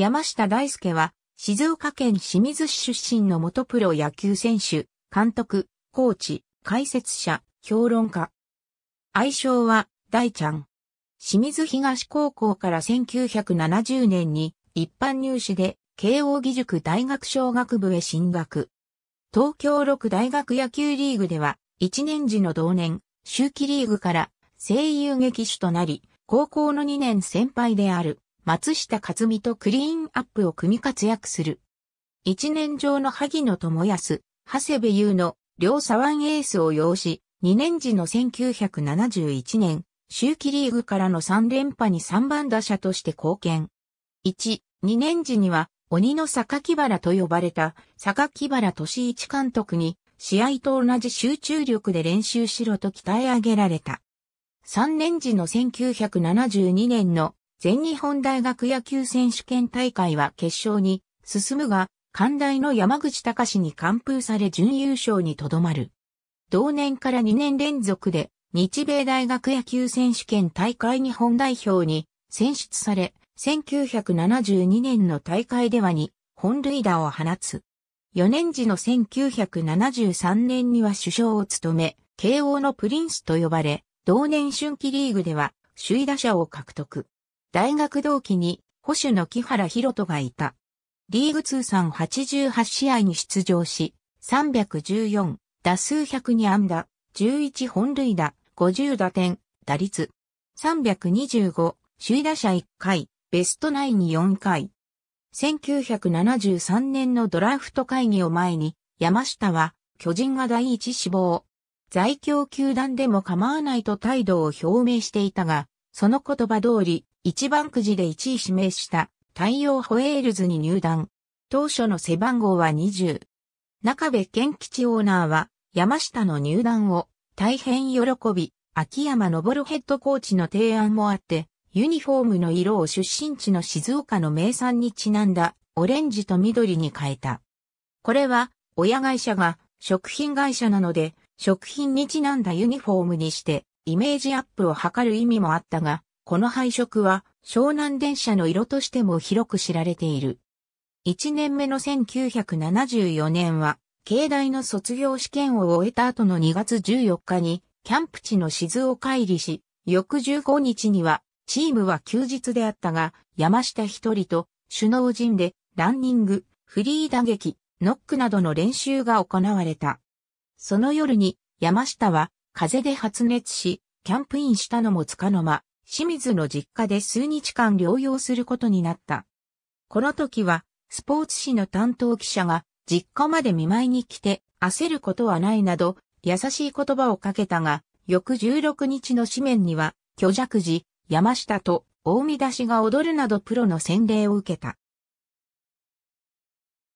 山下大輔は、静岡県清水市出身の元プロ野球選手、監督、コーチ、解説者、評論家。愛称は、大ちゃん。清水東高校から1970年に一般入試で慶応義塾大学小学部へ進学。東京六大学野球リーグでは1年時の同年、秋季リーグから声優劇手となり、高校の2年先輩である松下克美とクリーンアップを組み活躍する。一年上の萩野智康、長谷部優の両左腕エースを要し、二年時の1971年、周期リーグからの3連覇に3番打者として貢献。一、二年時には鬼の榊原と呼ばれた榊原俊一監督に試合と同じ集中力で練習しろと鍛え上げられた。三年時の1972年の全日本大学野球選手権大会は決勝に進むが、寛大の山口隆に完封され準優勝にとどまる。同年から2年連続で日米大学野球選手権大会日本代表に選出され、1972年の大会ではに本塁打を放つ。4年時の1973年には首相を務め、慶応のプリンスと呼ばれ、同年春季リーグでは首位打者を獲得。大学同期に保守の木原博人がいた。リーグ通算88試合に出場し、314、打数102安打、11本塁打、50打点、打率、325、首位打者1回、ベストナインに4回。1973年のドラフト会議を前に、山下は、巨人が第一志望。在京球団でも構わないと態度を表明していたが、その言葉通り、一番くじで1位指名した太陽ホエールズに入団。当初の背番号は20。中部健吉オーナーは山下の入団を大変喜び、秋山昇ヘッドコーチの提案もあって、ユニフォームの色を出身地の静岡の名産にちなんだオレンジと緑に変えた。これは親会社が食品会社なので食品にちなんだユニフォームにしてイメージアップを図る意味もあったが、この配色は湘南電車の色としても広く知られている。1年目の1974年は、境内の卒業試験を終えた後の2月14日に、キャンプ地の静を帰りし、翌15日には、チームは休日であったが、山下一人と首脳陣で、ランニング、フリー打撃、ノックなどの練習が行われた。その夜に、山下は、風邪で発熱し、キャンプインしたのもつかの間、清水の実家で数日間療養することになった。この時は、スポーツ紙の担当記者が、実家まで見舞いに来て、焦ることはないなど、優しい言葉をかけたが、翌16日の紙面には、巨弱時、山下と、大見出しが踊るなどプロの洗礼を受けた。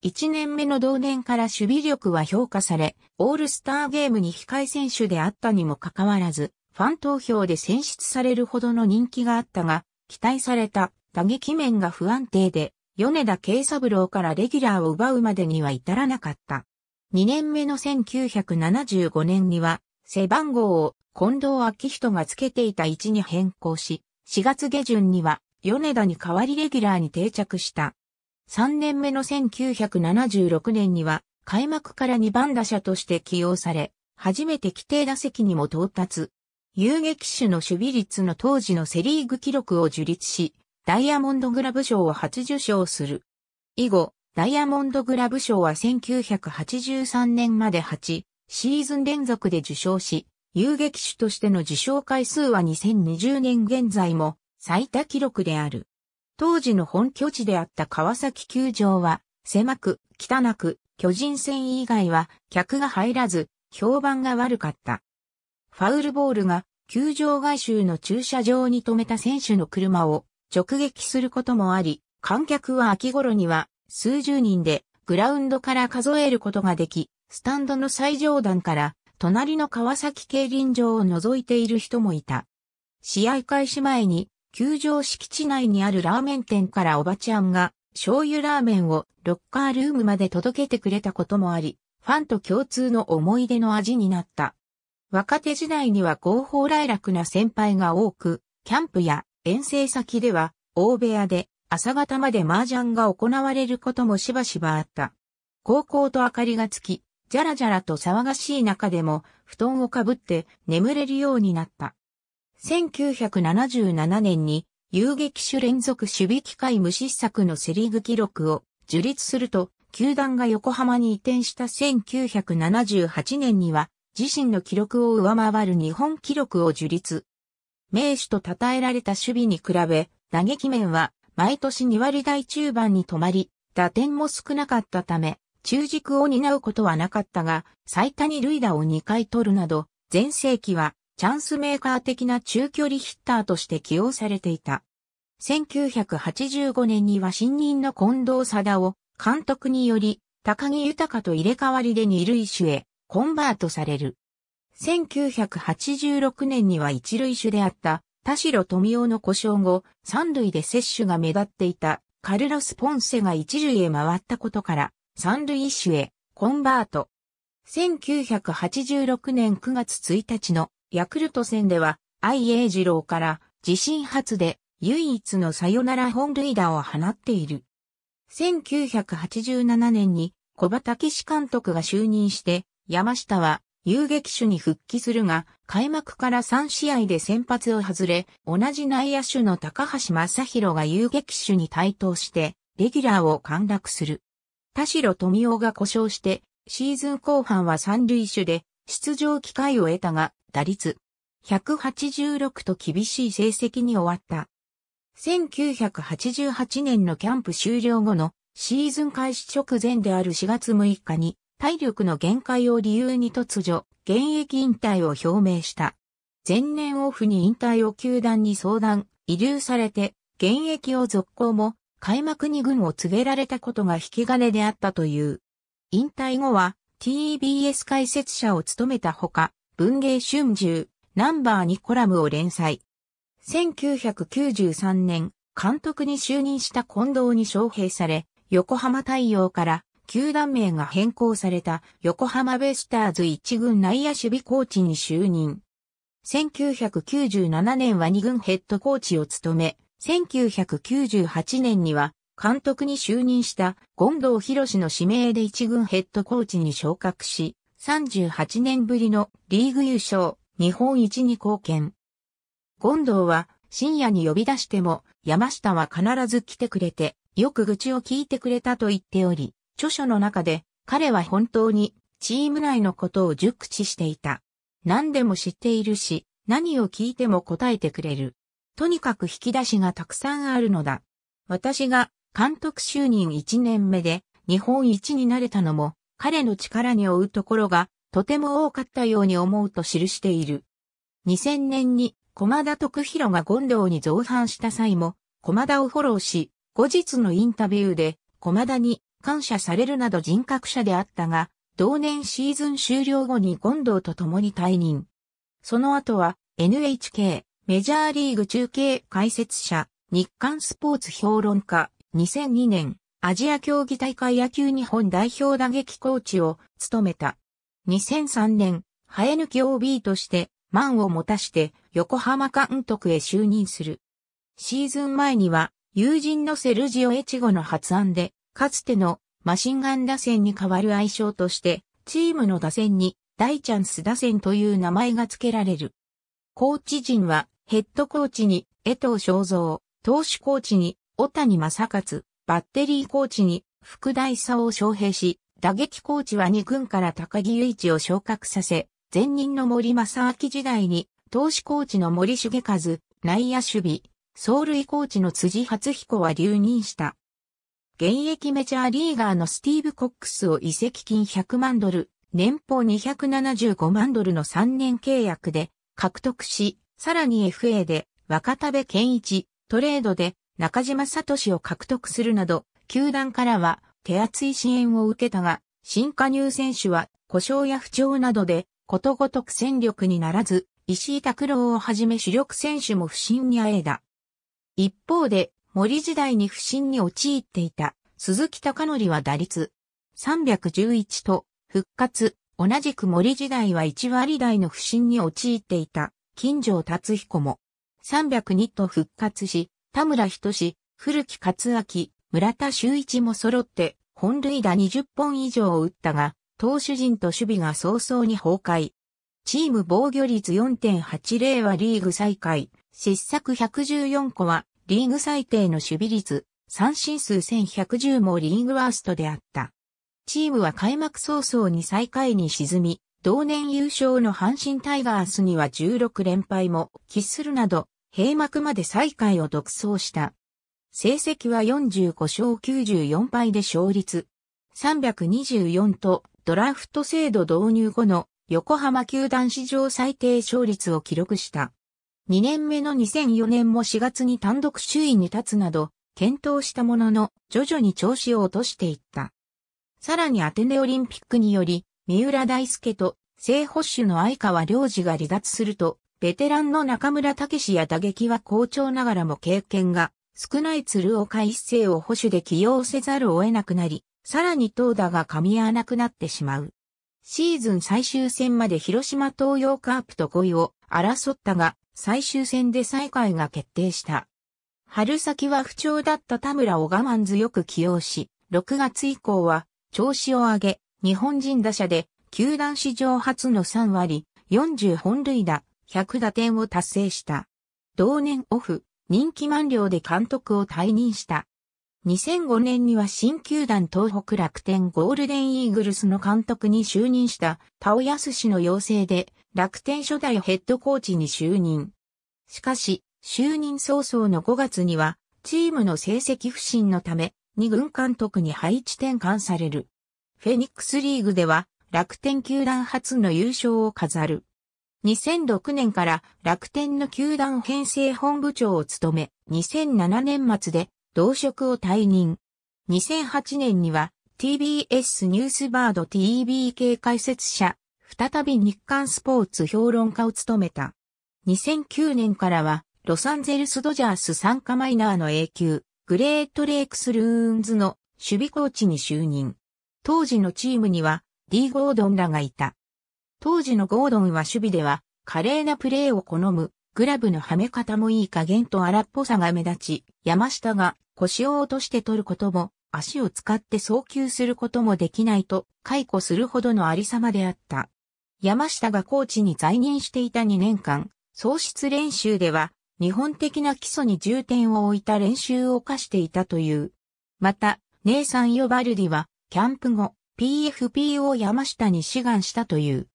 1年目の同年から守備力は評価され、オールスターゲームに控え選手であったにもかかわらず、ファン投票で選出されるほどの人気があったが、期待された打撃面が不安定で、米田慶三郎からレギュラーを奪うまでには至らなかった。2年目の1975年には、背番号を近藤昭人がつけていた位置に変更し、4月下旬には米田に代わりレギュラーに定着した。3年目の1976年には開幕から2番打者として起用され、初めて規定打席にも到達。遊撃手の守備率の当時のセリーグ記録を樹立し、ダイヤモンドグラブ賞を初受賞する。以後、ダイヤモンドグラブ賞は1983年まで8シーズン連続で受賞し、遊撃手としての受賞回数は2020年現在も最多記録である。当時の本拠地であった川崎球場は狭く汚く巨人戦以外は客が入らず評判が悪かった。ファウルボールが球場外周の駐車場に停めた選手の車を直撃することもあり、観客は秋頃には数十人でグラウンドから数えることができ、スタンドの最上段から隣の川崎競輪場を覗いている人もいた。試合開始前に球場敷地内にあるラーメン店からおばちゃんが醤油ラーメンをロッカールームまで届けてくれたこともあり、ファンと共通の思い出の味になった。若手時代には合法来楽な先輩が多く、キャンプや遠征先では、大部屋で朝方まで麻雀が行われることもしばしばあった。高校と明かりがつき、じゃらじゃらと騒がしい中でも、布団をかぶって眠れるようになった。1977年に、遊撃手連続守備機会無失策のセリーグ記録を樹立すると、球団が横浜に移転した1978年には、自身の記録を上回る日本記録を樹立。名手と称えられた守備に比べ、打撃面は毎年2割台中盤に止まり、打点も少なかったため、中軸を担うことはなかったが、最多に塁打を2回取るなど、前世紀はチャンスメーカー的な中距離ヒッターとして起用されていた。1985年には新任の近藤貞夫、監督により、高木豊と入れ替わりで二塁手へコンバートされる。1986年には一塁手であった田代富雄の故障後、三塁で接種が目立っていたカルロス・ポンセが一塁へ回ったことから、三塁種手へコンバート。1986年9月1日のヤクルト戦では、愛英二郎から自身初で唯一のサヨナラ本塁打を放っている。1987年に小畑騎士監督が就任して山下は遊撃手に復帰するが、開幕から3試合で先発を外れ、同じ内野手の高橋正宏が遊撃手に対等して、レギュラーを陥落する。田代富夫が故障して、シーズン後半は三塁手で、出場機会を得たが、打率、186と厳しい成績に終わった。1988年のキャンプ終了後のシーズン開始直前である4月6日に体力の限界を理由に突如、現役引退を表明した。前年オフに引退を球団に相談、遺留されて、現役を続行も、開幕に軍を告げられたことが引き金であったという。引退後は、TBS 解説者を務めたほか、文芸春秋、ナンバーにコラムを連載。1993年、監督に就任した近藤に招聘され、横浜太陽から球団名が変更された横浜ベイスターズ一軍内野守備コーチに就任。1997年は二軍ヘッドコーチを務め、1998年には監督に就任した権藤博の指名で一軍ヘッドコーチに昇格し、38年ぶりのリーグ優勝、日本一に貢献。権藤は深夜に呼び出しても山下は必ず来てくれて、よく愚痴を聞いてくれたと言っており、著書の中で彼は本当にチーム内のことを熟知していた。何でも知っているし、何を聞いても答えてくれる。とにかく引き出しがたくさんあるのだ。私が監督就任1年目で日本一になれたのも彼の力に負うところがとても多かったように思うと記している。2000年に駒田徳弘が権藤に造反した際も駒田をフォローし、後日のインタビューで駒田に感謝されるなど人格者であったが、同年シーズン終了後に権藤と共に退任。その後は NHK メジャーリーグ中継解説者、日刊スポーツ評論家、2002年アジア競技大会野球日本代表打撃コーチを務めた。2003年、生え抜き OB として満を持たして横浜監督へ就任する。シーズン前には友人のセルジオエチゴの発案でかつてのマシンガン打線に代わる愛称として、チームの打線に大チャンス打線という名前が付けられる。コーチ陣はヘッドコーチに江藤正三、投手コーチに小谷正勝、バッテリーコーチに福大佐を招聘し、打撃コーチは2軍から高木雄一を昇格させ、前任の森正明時代に投手コーチの森重和、内野守備、走塁コーチの辻初彦は留任した。現役メジャーリーガーのスティーブ・コックスを移籍金100万ドル、年俸275万ドルの3年契約で獲得し、さらに FA で若田部健一、トレードで中島聡を獲得するなど、球団からは手厚い支援を受けたが、新加入選手は故障や不調などでことごとく戦力にならず、石井拓郎をはじめ主力選手も不振にあえだ。一方で、森時代に不振に陥っていた鈴木隆則は打率311と復活、同じく森時代は1割台の不振に陥っていた金城達彦も302と復活し、田村仁古木克明、村田修一も揃って本塁打20本以上を打ったが、投手陣と守備が早々に崩壊。チーム防御率4.80はリーグ最下位、失策114個はリーグ最低の守備率、三振数1110もリーグワーストであった。チームは開幕早々に最下位に沈み、同年優勝の阪神タイガースには16連敗も喫するなど、閉幕まで最下位を独走した。成績は45勝94敗で勝率。324とドラフト制度導入後の横浜球団史上最低勝率を記録した。2年目の2004年も4月に単独首位に立つなど、検討したものの、徐々に調子を落としていった。さらにアテネオリンピックにより、三浦大輔と正保守の相川良二が離脱すると、ベテランの中村武史や打撃は好調ながらも経験が少ない鶴岡一世を保守で起用せざるを得なくなり、さらに投打が噛み合わなくなってしまう。シーズン最終戦まで広島東洋カープと5位を争ったが、最終戦で再開が決定した。春先は不調だった田村を我慢強く起用し、6月以降は調子を上げ、日本人打者で球団史上初の3割、40本塁打、100打点を達成した。同年オフ、人気満了で監督を退任した。2005年には新球団東北楽天ゴールデンイーグルスの監督に就任した田尾康氏の要請で楽天初代ヘッドコーチに就任。しかし、就任早々の5月にはチームの成績不振のため2軍監督に配置転換される。フェニックスリーグでは楽天球団初の優勝を飾る。2006年から楽天の球団編成本部長を務め、2007年末で同職を退任。2008年には TBS ニュースバード TB 系解説者、再び日刊スポーツ評論家を務めた。2009年からは、ロサンゼルスドジャース参加マイナーの永久、グレートレイクスルーンズの守備コーチに就任。当時のチームには D・ ゴードンらがいた。当時のゴードンは守備では華麗なプレーを好む、グラブのはめ方もいい加減と荒っぽさが目立ち、山下が腰を落として取ることも、足を使って送球することもできないと解雇するほどのありさまであった。山下がコーチに在任していた2年間、喪失練習では、日本的な基礎に重点を置いた練習を課していたという。また、姉さんヨバルディは、キャンプ後、PFP を山下に志願したという。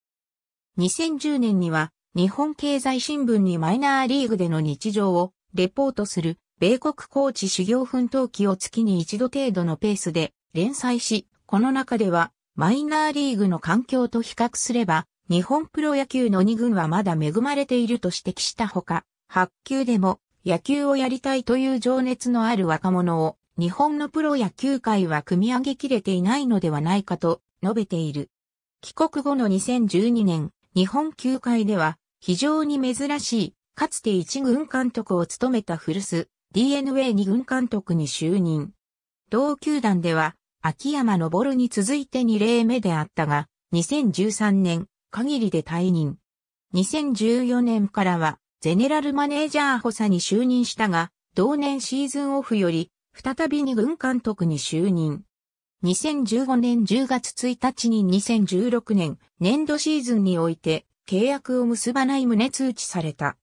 2010年には、日本経済新聞にマイナーリーグでの日常をレポートする米国高知修行奮闘記を月に一度程度のペースで連載し、この中ではマイナーリーグの環境と比較すれば、日本プロ野球の2軍はまだ恵まれていると指摘したほか、発球でも野球をやりたいという情熱のある若者を日本のプロ野球界は組み上げきれていないのではないかと述べている。帰国後の2012年、日本球界では非常に珍しい、かつて一軍監督を務めた古巣、DNA 二軍監督に就任。同球団では、秋山昇に続いて2例目であったが、2013年、限りで退任。2014年からは、ゼネラルマネージャー補佐に就任したが、同年シーズンオフより、再び二軍監督に就任。2015年10月1日に2016年年度シーズンにおいて契約を結ばない旨通知された。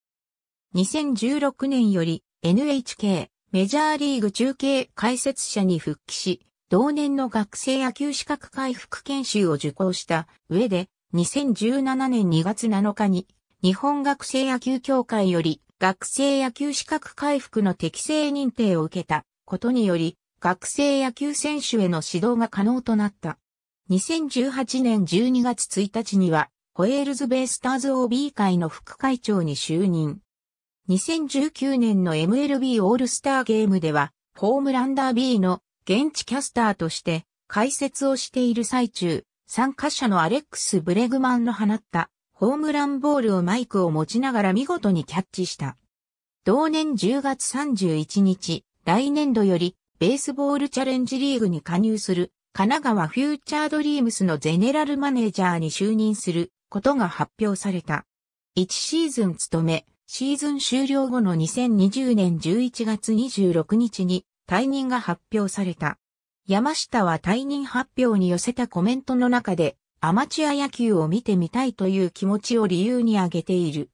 2016年より NHK メジャーリーグ中継解説者に復帰し、同年の学生野球資格回復研修を受講した上で、2017年2月7日に日本学生野球協会より学生野球資格回復の適正認定を受けたことにより、学生野球選手への指導が可能となった。2018年12月1日には、ホエールズベイスターズ OB 会の副会長に就任。2019年の MLB オールスターゲームでは、ホームランダービーの現地キャスターとして解説をしている最中、参加者のアレックス・ブレグマンの放ったホームランボールをマイクを持ちながら見事にキャッチした。同年10月31日、来年度よりベースボールチャレンジリーグに加入する神奈川フューチャードリームスのゼネラルマネージャーに就任することが発表された。1シーズン務め、シーズン終了後の2020年11月26日に退任が発表された。山下は退任発表に寄せたコメントの中で、アマチュア野球を見てみたいという気持ちを理由に挙げている。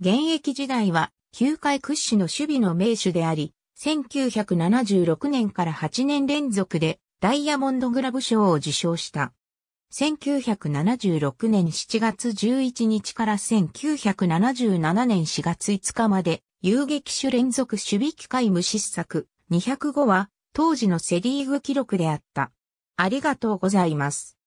現役時代は球界屈指の守備の名手であり、1976年から8年連続でダイヤモンドグラブ賞を受賞した。1976年7月11日から1977年4月5日まで遊撃手連続守備機会無失策205は当時のセリーグ記録であった。ありがとうございます。